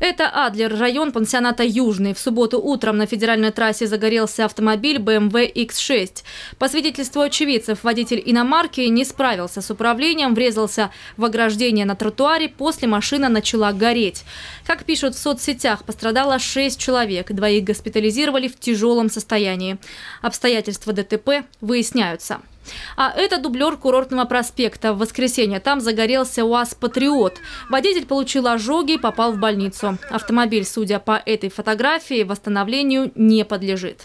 Это Адлер, район пансионата «Южный». В субботу утром на федеральной трассе загорелся автомобиль BMW X6. Эм По свидетельству очевидцев, водитель иномарки не справился с управлением, врезался в ограждение на тротуаре, после машина начала гореть. Как пишут в соцсетях, пострадало 6 человек, двоих госпитализировали в тяжелом состоянии. Обстоятельства ДТП выясняются. А это дублер курортного проспекта. В воскресенье там загорелся УАЗ «Патриот». Водитель получил ожоги и попал в больницу. Автомобиль, судя по этой фотографии, восстановлению не подлежит.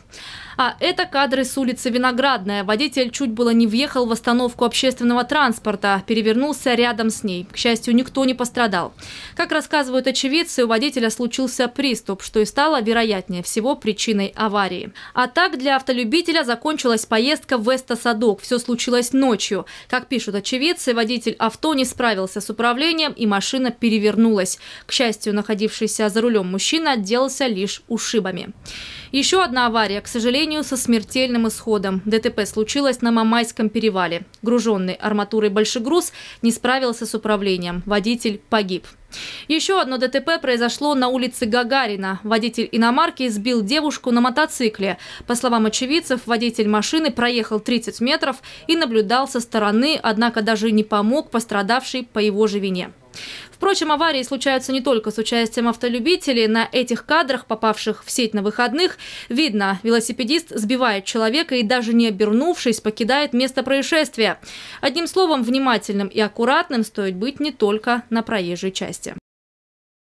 А это кадры с улицы Виноградная. Водитель чуть было не въехал в остановку общественного транспорта, перевернулся рядом с ней. К счастью, никто не пострадал. Как рассказывают очевидцы, у водителя случился приступ, что и стало, вероятнее всего, причиной аварии. А так для автолюбителя закончилась поездка в Эстосадок все случилось ночью. Как пишут очевидцы, водитель авто не справился с управлением, и машина перевернулась. К счастью, находившийся за рулем мужчина отделался лишь ушибами. Еще одна авария, к сожалению, со смертельным исходом. ДТП случилось на Мамайском перевале. Груженный арматурой большегруз не справился с управлением. Водитель погиб. Еще одно ДТП произошло на улице Гагарина. Водитель иномарки сбил девушку на мотоцикле. По словам очевидцев, водитель машины проехал 30 метров и наблюдал со стороны, однако даже не помог пострадавшей по его же вине. Впрочем, аварии случаются не только с участием автолюбителей. На этих кадрах, попавших в сеть на выходных, видно, велосипедист сбивает человека и даже не обернувшись, покидает место происшествия. Одним словом, внимательным и аккуратным стоит быть не только на проезжей части.